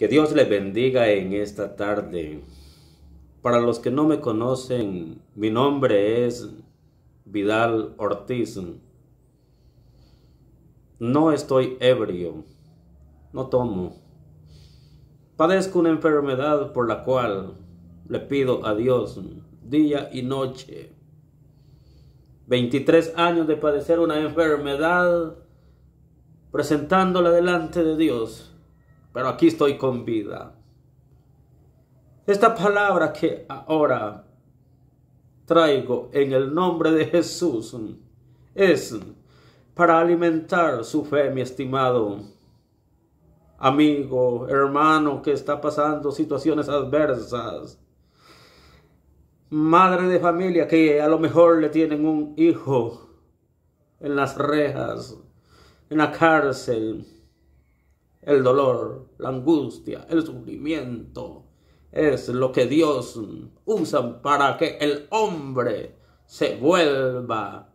Que Dios le bendiga en esta tarde. Para los que no me conocen, mi nombre es Vidal Ortiz. No estoy ebrio, no tomo. Padezco una enfermedad por la cual le pido a Dios día y noche. 23 años de padecer una enfermedad, presentándola delante de Dios pero aquí estoy con vida. Esta palabra que ahora traigo en el nombre de Jesús es para alimentar su fe, mi estimado amigo, hermano que está pasando situaciones adversas. Madre de familia que a lo mejor le tienen un hijo en las rejas, en la cárcel, el dolor, la angustia, el sufrimiento. Es lo que Dios usa para que el hombre se vuelva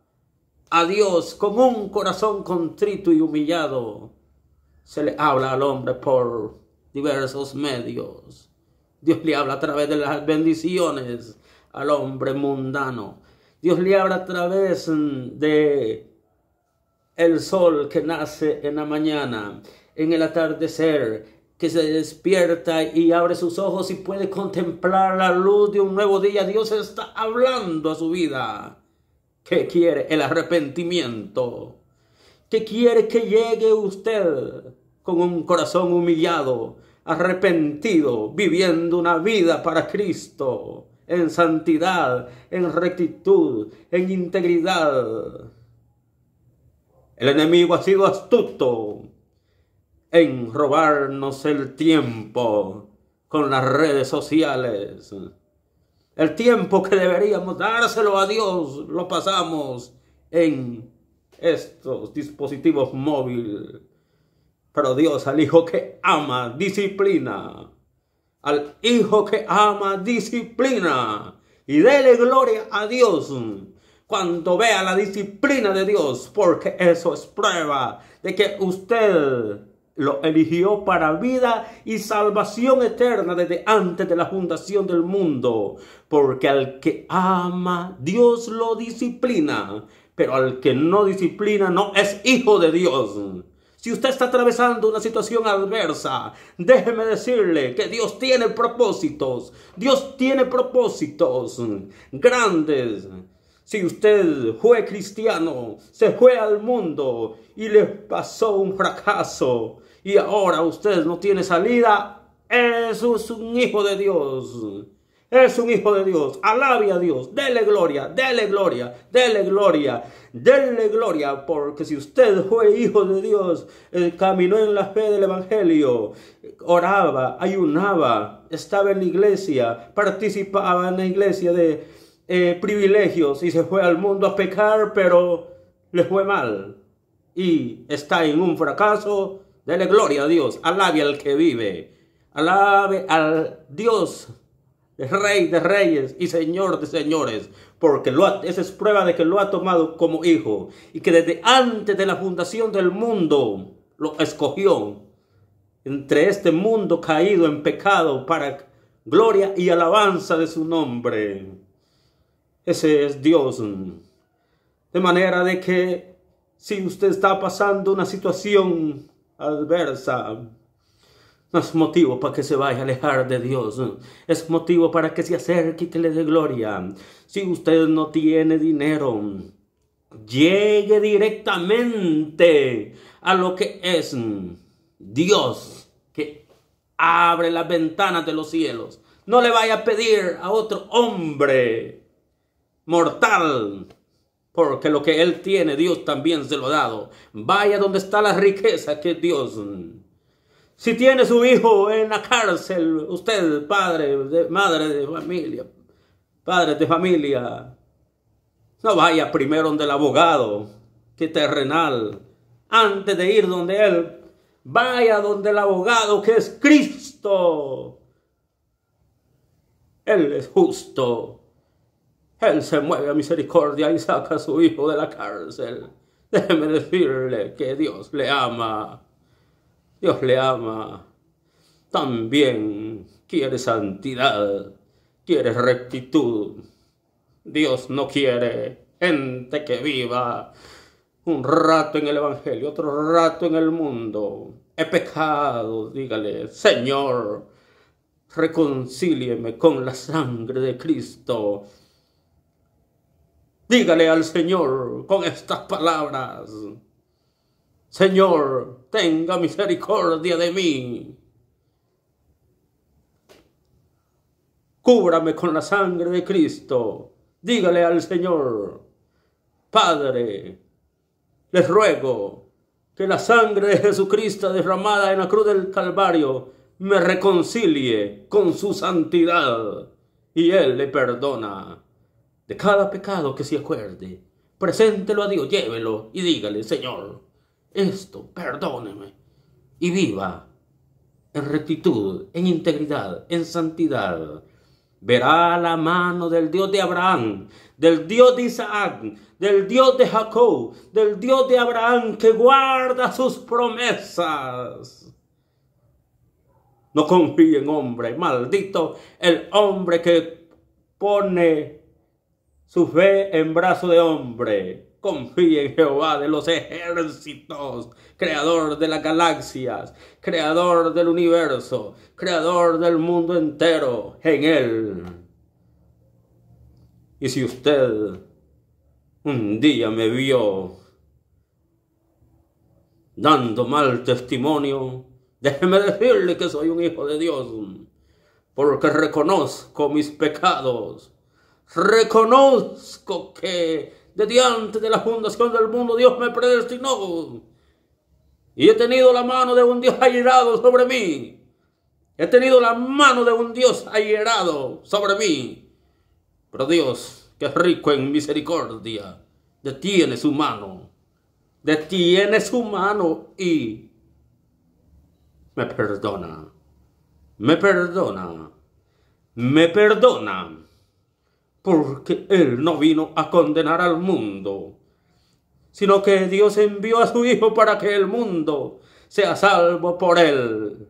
a Dios con un corazón contrito y humillado. Se le habla al hombre por diversos medios. Dios le habla a través de las bendiciones al hombre mundano. Dios le habla a través de el sol que nace en la mañana en el atardecer, que se despierta y abre sus ojos y puede contemplar la luz de un nuevo día. Dios está hablando a su vida. ¿Qué quiere? El arrepentimiento. ¿Qué quiere que llegue usted con un corazón humillado, arrepentido, viviendo una vida para Cristo, en santidad, en rectitud, en integridad? El enemigo ha sido astuto en robarnos el tiempo con las redes sociales. El tiempo que deberíamos dárselo a Dios lo pasamos en estos dispositivos móviles. Pero Dios al hijo que ama, disciplina. Al hijo que ama, disciplina. Y dele gloria a Dios cuando vea la disciplina de Dios, porque eso es prueba de que usted lo eligió para vida y salvación eterna desde antes de la fundación del mundo. Porque al que ama, Dios lo disciplina. Pero al que no disciplina, no es hijo de Dios. Si usted está atravesando una situación adversa, déjeme decirle que Dios tiene propósitos. Dios tiene propósitos grandes si usted fue cristiano, se fue al mundo y le pasó un fracaso y ahora usted no tiene salida, es un hijo de Dios. Es un hijo de Dios. Alabe a Dios. Dele gloria, dele gloria, dele gloria, dele gloria. Porque si usted fue hijo de Dios, eh, caminó en la fe del Evangelio, oraba, ayunaba, estaba en la iglesia, participaba en la iglesia de eh, privilegios y se fue al mundo a pecar, pero le fue mal. Y está en un fracaso. dale gloria a Dios. Alabe al que vive. Alabe al Dios, Rey de reyes y Señor de señores. Porque lo esa es prueba de que lo ha tomado como hijo. Y que desde antes de la fundación del mundo lo escogió. Entre este mundo caído en pecado para gloria y alabanza de su nombre. Ese es Dios. De manera de que si usted está pasando una situación adversa, no es motivo para que se vaya a alejar de Dios. Es motivo para que se acerque y que le dé gloria. Si usted no tiene dinero, llegue directamente a lo que es Dios, que abre las ventanas de los cielos. No le vaya a pedir a otro hombre mortal. Porque lo que Él tiene, Dios también se lo ha dado. Vaya donde está la riqueza que es Dios. Si tiene su hijo en la cárcel, usted, padre, madre de familia, padre de familia, no vaya primero donde el abogado, que terrenal, antes de ir donde él, vaya donde el abogado que es Cristo. Él es justo él se mueve a misericordia y saca a su hijo de la cárcel. Déjeme decirle que Dios le ama. Dios le ama. También quiere santidad, quiere rectitud. Dios no quiere gente que viva un rato en el Evangelio, otro rato en el mundo. He pecado, dígale, Señor, reconcílieme con la sangre de Cristo. Dígale al Señor con estas palabras, Señor, tenga misericordia de mí. Cúbrame con la sangre de Cristo. Dígale al Señor, Padre, les ruego que la sangre de Jesucristo derramada en la cruz del Calvario me reconcilie con su santidad y Él le perdona de cada pecado que se acuerde, preséntelo a Dios, llévelo y dígale, Señor, esto, perdóneme, y viva en rectitud, en integridad, en santidad. Verá la mano del Dios de Abraham, del Dios de Isaac, del Dios de Jacob, del Dios de Abraham que guarda sus promesas. No confíe en hombre, maldito el hombre que pone su fe en brazo de hombre. Confía en Jehová de los ejércitos, creador de las galaxias, creador del universo, creador del mundo entero, en Él. Y si usted un día me vio dando mal testimonio, déjeme decirle que soy un hijo de Dios, porque reconozco mis pecados Reconozco que desde antes de la fundación del mundo Dios me predestinó. Y he tenido la mano de un Dios airado sobre mí. He tenido la mano de un Dios airado sobre mí. Pero Dios, que es rico en misericordia, detiene su mano. Detiene su mano y me perdona. Me perdona. Me perdona porque Él no vino a condenar al mundo, sino que Dios envió a su Hijo para que el mundo sea salvo por Él.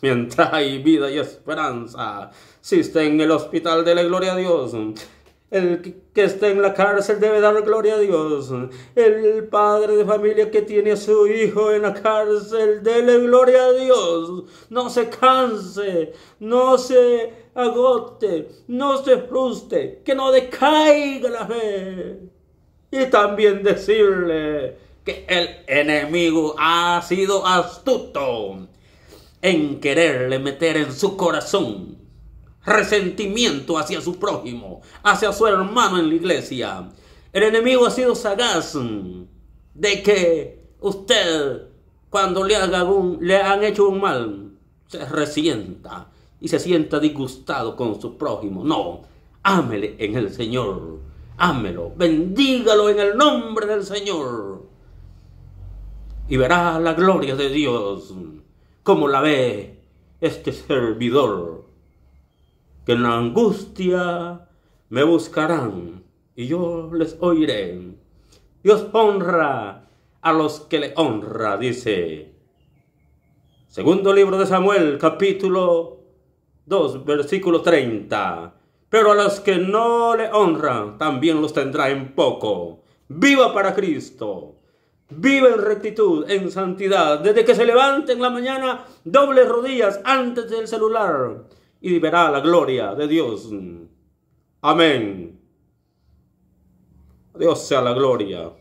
Mientras hay vida y esperanza, está en el hospital de la gloria a Dios el que está en la cárcel debe dar gloria a Dios. El padre de familia que tiene a su hijo en la cárcel, dele gloria a Dios. No se canse, no se agote, no se frustre, que no decaiga la fe. Y también decirle que el enemigo ha sido astuto en quererle meter en su corazón resentimiento hacia su prójimo, hacia su hermano en la iglesia. El enemigo ha sido sagaz de que usted, cuando le, haga le han hecho un mal, se resienta y se sienta disgustado con su prójimo. No, ámele en el Señor. Ámelo, bendígalo en el nombre del Señor. Y verá la gloria de Dios como la ve este servidor que en la angustia me buscarán y yo les oiré. Dios honra a los que le honra, dice. Segundo libro de Samuel, capítulo 2, versículo 30. Pero a los que no le honran, también los tendrá en poco. Viva para Cristo. Viva en rectitud, en santidad. Desde que se levante en la mañana, dobles rodillas antes del celular y verá la gloria de Dios. Amén. Dios sea la gloria.